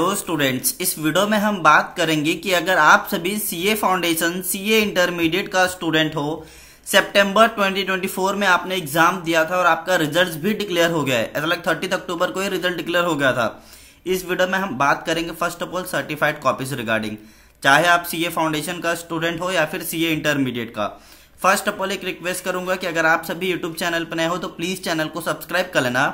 hello students इस video में हम बात करेंगे कि अगर आप सभी सीए फाउंडेशन सीए इंटरमीडिएट का स्टूडेंट हो सितंबर 2024 में आपने एग्जाम दिया था और आपका रिजल्ट भी डिक्लेयर हो गया है ऐसा लग थर्टी अक्टूबर को ही रिजल्ट डिक्लेयर हो गया था इस वीडियो में हम बात करेंगे first of all certified copies regarding चाहे आप ए फाउंडेशन का स्टूडेंट हो या फिर ए इंटरमीडिएट का फर्स्ट ऑफ ऑल एक रिक्वेस्ट करूंगा कि अगर आप सभी यूट्यूब चैनल पर नए हो तो प्लीज चैनल को सब्सक्राइब कर लेना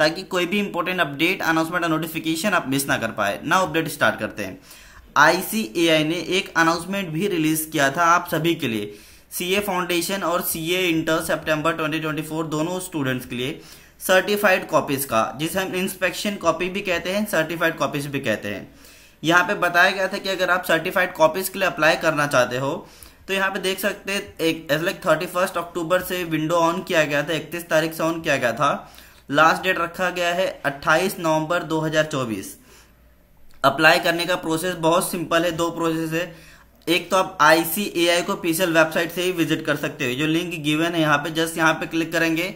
ताकि कोई भी इंपॉर्टेंट अपडेट अनाउंसमेंट और नोटिफिकेशन आप मिस ना कर पाए ना अपडेट स्टार्ट करते हैं आईसीएआई ने एक अनाउंसमेंट भी रिलीज किया था आप सभी के लिए सीए फाउंडेशन और सीए इंटर सितंबर 2024 दोनों स्टूडेंट्स के लिए सर्टिफाइड कॉपीज का जिसे हम इंस्पेक्शन कॉपी भी कहते हैं सर्टिफाइड कॉपीज भी कहते हैं यहाँ पे बताया गया था कि अगर आप सर्टिफाइड कॉपीज के लिए अप्लाई करना चाहते हो तो यहाँ पे देख सकते एक थर्टी फर्स्ट अक्टूबर से विंडो ऑन किया गया था इकतीस तारीख से ऑन किया गया था लास्ट डेट रखा गया है 28 नवंबर 2024 अप्लाई करने का प्रोसेस बहुत सिंपल है दो प्रोसेस है एक तो आप आईसीएआई को पीसीएल वेबसाइट से ही विजिट कर सकते हो जो लिंक गिवन है यहाँ पे जस्ट यहाँ पे क्लिक करेंगे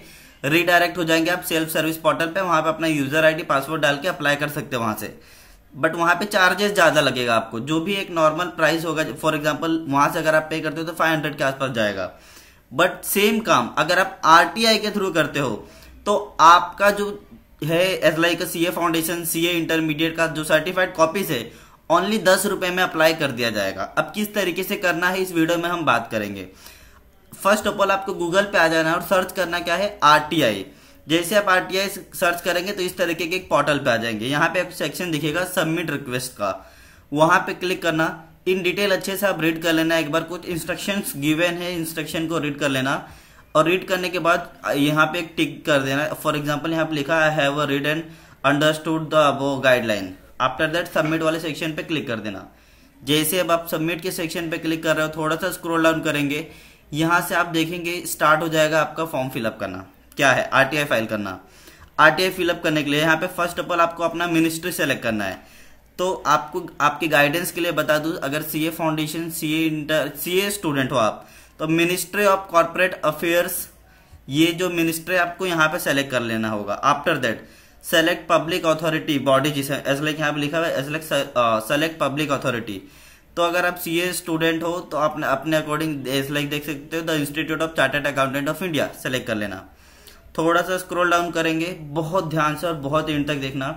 रीडायरेक्ट हो जाएंगे आप सेल्फ सर्विस पोर्टल पे वहां पे अपना यूजर आईडी पासवर्ड डाल के अप्लाई कर सकते हो वहां से बट वहां पे चार्जेस ज़्यादा लगेगा आपको जो भी एक नॉर्मल प्राइस होगा फॉर एग्जाम्पल वहां से अगर आप पे करते हो तो फाइव हंड्रेड के आसपास जाएगा बट सेम काम अगर आप आर के थ्रू करते हो तो आपका जो है as like C A foundation C A intermediate का जो सर्टिफाइड कॉपीज है ओनली दस रुपए में अप्लाई कर दिया जाएगा अब किस तरीके से करना है इस वीडियो में हम बात करेंगे फर्स्ट ऑफ ऑल आपको गूगल पे आ जाना है और सर्च करना क्या है आर जैसे आप आर सर्च करेंगे तो इस तरीके के एक पोर्टल पे आ जाएंगे यहाँ पे आपको सेक्शन दिखेगा सबमिट रिक्वेस्ट का वहां पे क्लिक करना इन डिटेल अच्छे से आप रीड कर लेना एक बार कुछ इंस्ट्रक्शंस गिवन है इंस्ट्रक्शन को रीड कर लेना और रीड करने के बाद यहाँ पे एक टिक कर देना फॉर एग्जाम्पल यहाँ पे लिखा है read and understood the above guideline after that submit वाले सेक्शन पे क्लिक कर देना जैसे अब आप सबमिट के सेक्शन पे क्लिक कर रहे हो थोड़ा सा स्क्रोल डाउन करेंगे यहाँ से आप देखेंगे स्टार्ट हो जाएगा आपका फॉर्म फिलअप करना क्या है आर फाइल करना आर फिलअप करने के लिए यहाँ पे फर्स्ट ऑफ ऑल आपको अपना मिनिस्ट्री सेलेक्ट करना है तो आपको आपके गाइडेंस के लिए बता दूँ अगर C A foundation C A inter C A student हो आप तो मिनिस्ट्री ऑफ कॉरपोरेट अफेयर्स ये जो मिनिस्ट्री आपको यहाँ पे सेलेक्ट कर लेना होगा after that select public authority body जिसे एस लाइक यहाँ पे लिखा हुआ है सेलेक्ट पब्लिक अथॉरिटी तो अगर आप सीए स्टूडेंट हो तो आप अपने अकॉर्डिंग एस लाइक देख सकते हो the institute of chartered accountant of India select कर लेना थोड़ा सा स्क्रोल डाउन करेंगे बहुत ध्यान से और बहुत इंड तक देखना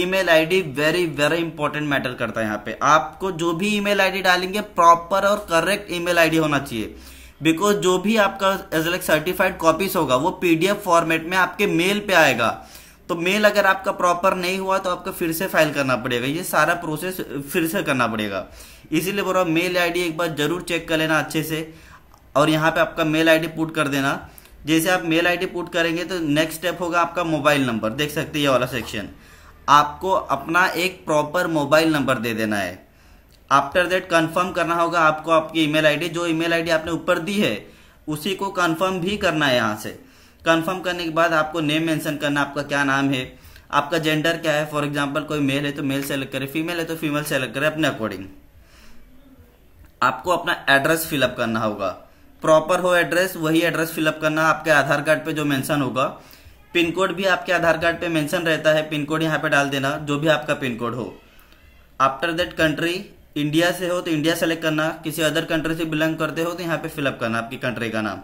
email ID very very important matter करता है यहाँ पे आपको जो भी ईमेल आईडी डालेंगे प्रॉपर और करेक्ट ईमेल आईडी होना चाहिए बिकॉज जो भी आपका एज सर्टिफाइड कॉपीज होगा वो पीडीएफ फॉर्मेट में आपके मेल पे आएगा तो मेल अगर आपका प्रॉपर नहीं हुआ तो आपको फिर से फाइल करना पड़ेगा ये सारा प्रोसेस फिर से करना पड़ेगा इसीलिए बोल रहा हूँ मेल आईडी एक बार जरूर चेक कर लेना अच्छे से और यहाँ पे आपका मेल आईडी पुट कर देना जैसे आप मेल आईडी पुट करेंगे तो नेक्स्ट स्टेप होगा आपका मोबाइल नंबर देख सकते हैं ये वाला सेक्शन आपको अपना एक प्रॉपर मोबाइल नंबर दे देना है आफ्टर दैट कंफर्म करना होगा आपको आपकी ईमेल आईडी जो ईमेल आईडी आपने ऊपर दी है उसी को कंफर्म भी करना है यहाँ से कंफर्म करने के बाद आपको नेम मेंशन करना आपका क्या नाम है आपका जेंडर क्या है फॉर एग्जाम्पल कोई मेल है तो मेल सेलेक्ट करे फीमेल है तो फीमेल सेलेक्ट करे अपने अकॉर्डिंग आपको अपना एड्रेस फिलअप करना होगा प्रॉपर हो एड्रेस वही एड्रेस फिलअप करना आपके आधार कार्ड पर जो मैंशन होगा पिन कोड भी आपके आधार कार्ड पे मेंशन रहता है पिन कोड यहाँ पे डाल देना जो भी आपका पिन कोड हो आफ्टर दैट कंट्री इंडिया से हो तो इंडिया सेलेक्ट करना किसी अदर कंट्री से बिलोंग करते हो तो यहाँ पे फिलअप करना आपकी कंट्री का नाम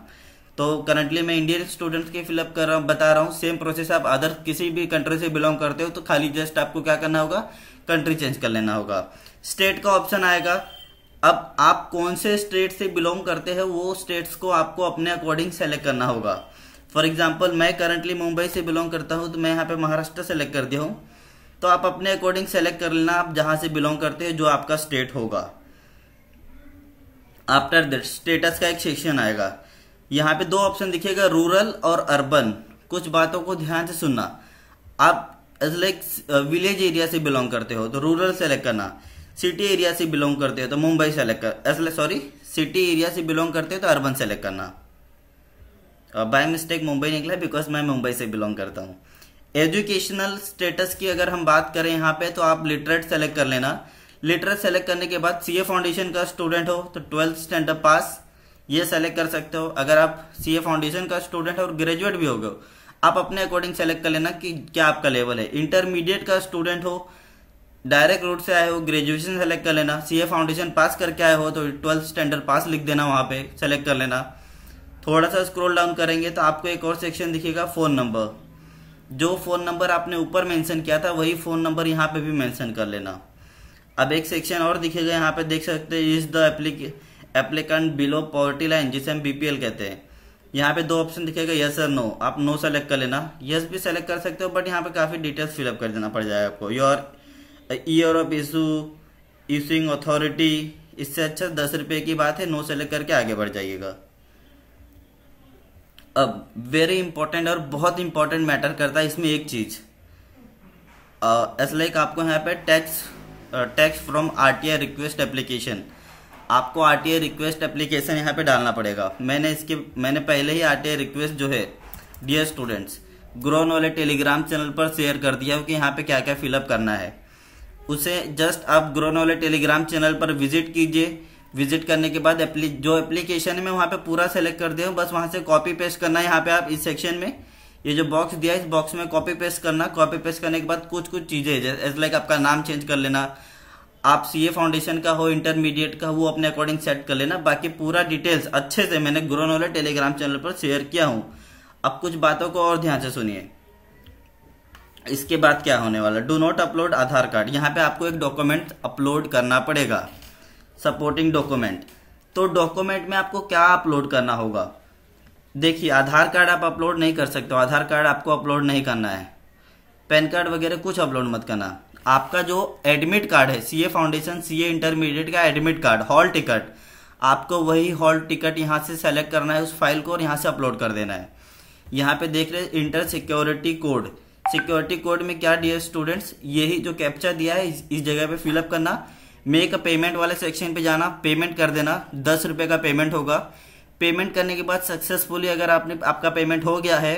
तो करंटली मैं इंडियन स्टूडेंट्स के फिलअप कर रहा हूँ बता रहा हूँ सेम प्रोसेस आप अदर किसी भी कंट्री से बिलोंग करते हो तो खाली जस्ट आपको क्या करना होगा कंट्री चेंज कर लेना होगा स्टेट का ऑप्शन आएगा अब आप कौन से स्टेट से बिलोंग करते हैं वो स्टेट्स को आपको अपने अकॉर्डिंग सेलेक्ट करना होगा फॉर एग्जाम्पल मैं करंटली मुंबई से बिलोंग करता हूँ तो मैं यहाँ पे महाराष्ट्र सेलेक्ट कर दिया हूँ तो आप अपने अकॉर्डिंग सेलेक्ट कर लेना आप जहां से बिलोंग करते हो जो आपका स्टेट होगा आफ्टर दैट स्टेटस का एक सेक्शन आएगा यहाँ पे दो ऑप्शन दिखेगा रूरल और अर्बन कुछ बातों को ध्यान से सुनना आप लाइक विलेज एरिया से बिलोंग करते हो तो रूरल सेलेक्ट करना सिटी एरिया से बिलोंग करते हो तो मुंबई सेलेक्ट कर सॉरी सिटी एरिया से बिलोंग करते हो तो अर्बन सेलेक्ट करना बाय मिस्टेक मुंबई निकला बिकॉज मैं मुंबई से बिलोंग करता हूँ एजुकेशनल स्टेटस की अगर हम बात करें यहाँ पे तो आप लिटरेट सेलेक्ट कर लेना लिटरेट सेलेक्ट करने के बाद सी फाउंडेशन का स्टूडेंट हो तो ट्वेल्थ स्टैंडर्ड पास ये सेलेक्ट कर सकते हो अगर आप सी फाउंडेशन का स्टूडेंट और ग्रेजुएट भी हो गए आप अपने अकॉर्डिंग सेलेक्ट कर लेना कि क्या आपका लेवल है इंटरमीडिएट का स्टूडेंट हो डायरेक्ट रूट से आए हो ग्रेजुएशन सेलेक्ट कर लेना सी फाउंडेशन पास करके आए हो तो ट्वेल्थ स्टैंडर्ड पास लिख देना वहाँ पे सेलेक्ट कर लेना थोड़ा सा स्क्रॉल डाउन करेंगे तो आपको एक और सेक्शन दिखेगा फ़ोन नंबर जो फ़ोन नंबर आपने ऊपर मेंशन किया था वही फ़ोन नंबर यहाँ पे भी मेंशन कर लेना अब एक सेक्शन और दिखेगा यहाँ पे देख सकते हैं is the applicant below poverty line जिसे हम बीपीएल कहते हैं यहाँ पे दो ऑप्शन दिखेगा यस और नो आप नो सेलेक्ट कर लेना यस भी सेलेक्ट कर सकते हो बट यहाँ पे काफ़ी डिटेल्स फिलअप कर देना पड़ जाएगा आपको your year of issue issuing authority इससे अच्छा दस रुपये की बात है नो सेलेक्ट करके आगे बढ़ जाइएगा वेरी इंपॉर्टेंट और बहुत इंपॉर्टेंट मैटर करता है इसमें एक चीज ऐसा लाइक आपको यहाँ पे tax tax from R T I request application आपको आरटीआई रिक्वेस्ट एप्लीकेशन यहाँ पे डालना पड़ेगा मैंने इसके मैंने पहले ही आर टी आई रिक्वेस्ट जो है डियर स्टूडेंट्स ग्रोन वाले टेलीग्राम चैनल पर शेयर कर दिया कि यहाँ पे क्या क्या फिलअप करना है उसे जस्ट आप ग्रोन वाले टेलीग्राम चैनल पर विजिट कीजिए विजिट करने के बाद एप्ली जो एप्लीकेशन है मैं वहाँ पे पूरा सेलेक्ट कर दिया हूँ बस वहाँ से कॉपी पेस्ट करना है यहाँ पे आप इस सेक्शन में ये जो बॉक्स दिया है इस बॉक्स में कॉपी पेस्ट करना कॉपी पेस्ट करने के बाद कुछ कुछ चीज़ें जैसे लाइक आपका नाम चेंज कर लेना आप ए फाउंडेशन का हो इंटरमीडिएट का हो वो अपने अकॉर्डिंग सेट कर लेना बाकी पूरा डिटेल्स अच्छे से मैंने ग्रोन वाले टेलीग्राम चैनल पर शेयर किया हूँ अब कुछ बातों को और ध्यान से सुनिए इसके बाद क्या होने वाला do not upload Aadhaar card यहाँ पे आपको एक डॉक्यूमेंट अपलोड करना पड़ेगा सपोर्टिंग डॉक्यूमेंट तो डॉक्यूमेंट में आपको क्या अपलोड करना होगा देखिए आधार कार्ड आप अपलोड नहीं कर सकते हो आधार कार्ड आपको अपलोड नहीं करना है पैन कार्ड वगैरह कुछ अपलोड मत करना आपका जो एडमिट कार्ड है सीए फाउंडेशन सीए इंटरमीडिएट का एडमिट कार्ड हॉल टिकट आपको वही हॉल टिकट यहाँ से सेलेक्ट करना है उस फाइल को और यहाँ से अपलोड कर देना है यहाँ पे देख रहे inter security code security code में क्या डियर स्टूडेंट्स यही जो कैप्चर दिया है इस, जगह पे फिलअप करना मेक पेमेंट वाले सेक्शन पे जाना पेमेंट कर देना दस रुपए का पेमेंट होगा पेमेंट करने के बाद सक्सेसफुली अगर आपने आपका पेमेंट हो गया है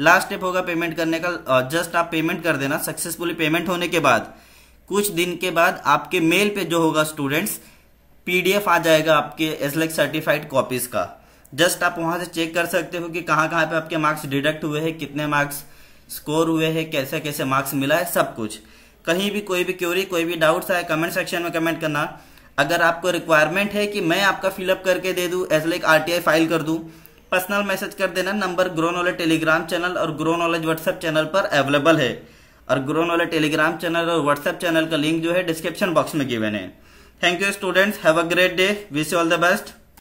लास्ट स्टेप होगा पेमेंट करने का जस्ट आप पेमेंट कर देना सक्सेसफुली पेमेंट होने के बाद कुछ दिन के बाद आपके मेल पे जो होगा स्टूडेंट्स पीडीएफ आ जाएगा आपके एसलेक्ट सर्टिफाइड कॉपीज का जस्ट आप वहां से चेक कर सकते हो कि कहाँ कहाँ पे आपके मार्क्स डिडक्ट हुए हैं कितने मार्क्स स्कोर हुए हैं कैसे कैसे मार्क्स मिला है सब कुछ कहीं भी कोई भी क्यूरी कोई भी डाउट्स आए कमेंट सेक्शन में कमेंट करना अगर आपको रिक्वायरमेंट है कि मैं आपका फिलअप करके दे दूँ एज लाइक आर फाइल कर दूँ पर्सनल मैसेज कर देना number grow knowledge Telegram channel और ग्रो नॉलेज व्हाट्सएप चैनल पर अवेलेबल है और ग्रो नॉलेज टेलीग्राम चैनल और व्हाट्सएप चैनल का लिंक जो है डिस्क्रिप्शन बॉक्स में गिवेन है thank you students have a great day wish you all the best